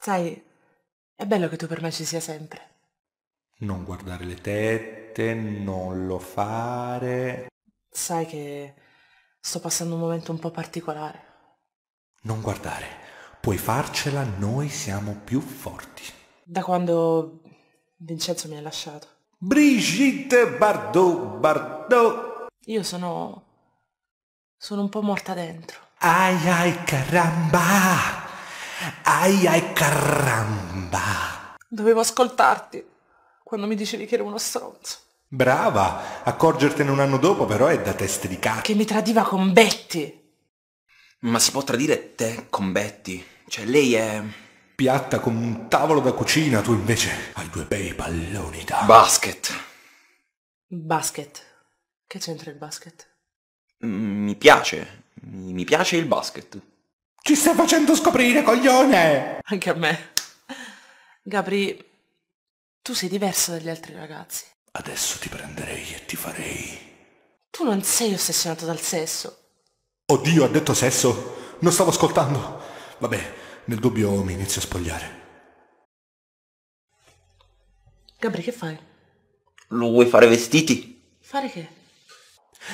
Sai, è bello che tu per me ci sia sempre. Non guardare le tette, non lo fare. Sai che sto passando un momento un po' particolare. Non guardare, puoi farcela, noi siamo più forti. Da quando Vincenzo mi ha lasciato. Brigitte Bardot, Bardot. Io sono... sono un po' morta dentro. Ai ai caramba! Ai ai caramba! Dovevo ascoltarti quando mi dicevi che ero uno stronzo. Brava! Accorgertene un anno dopo però è da teste di cazzo. Che mi tradiva con Betty! Ma si può tradire te con Betty? Cioè lei è... Piatta come un tavolo da cucina, tu invece hai due bei palloni da... Basket! Basket. Che c'entra il basket? Mm, mi piace. Mi piace il basket. Ci stai facendo scoprire, coglione! Anche a me. Gabri, tu sei diverso dagli altri ragazzi. Adesso ti prenderei e ti farei. Tu non sei ossessionato dal sesso. Oddio, ha detto sesso? Non stavo ascoltando. Vabbè, nel dubbio mi inizio a spogliare. Gabri, che fai? Lui vuoi fare vestiti? Fare che?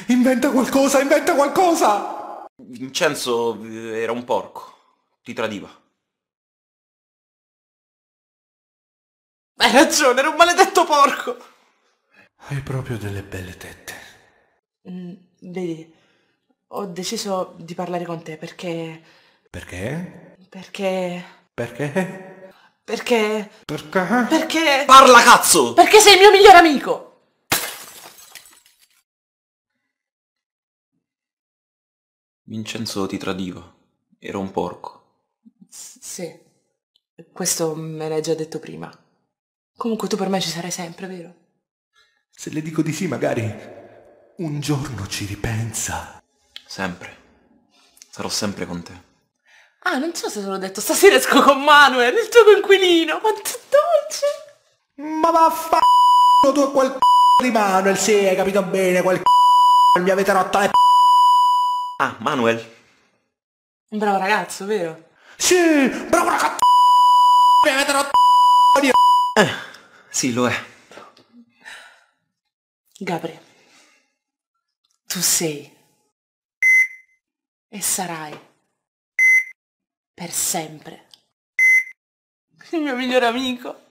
Inventa qualcosa, inventa qualcosa! Vincenzo eh, era un porco, ti tradiva. Hai ragione, era un maledetto porco! Hai proprio delle belle tette. Mm, vedi, ho deciso di parlare con te perché... Perché? Perché... Perché? Perché... Perché? Perché... Parla cazzo! Perché sei il mio migliore amico! Vincenzo ti tradiva. Era un porco. sì. Questo me l'hai già detto prima. Comunque tu per me ci sarai sempre, vero? Se le dico di sì, magari un giorno ci ripensa. Sempre. Sarò sempre con te. Ah, non so se te l'ho detto, stasera esco con Manuel, il tuo coinquilino, quanto dolce! Ma vaffanculo tu quel c***o di Manuel, sì, hai capito bene, quel c***o, mi avete rotto le p***e Manuel. Un bravo ragazzo, vero? Sì, bravo ragazzo! Mi avete rotto di... Eh, sì, lo è. Gabri, tu sei e sarai per sempre il mio migliore amico.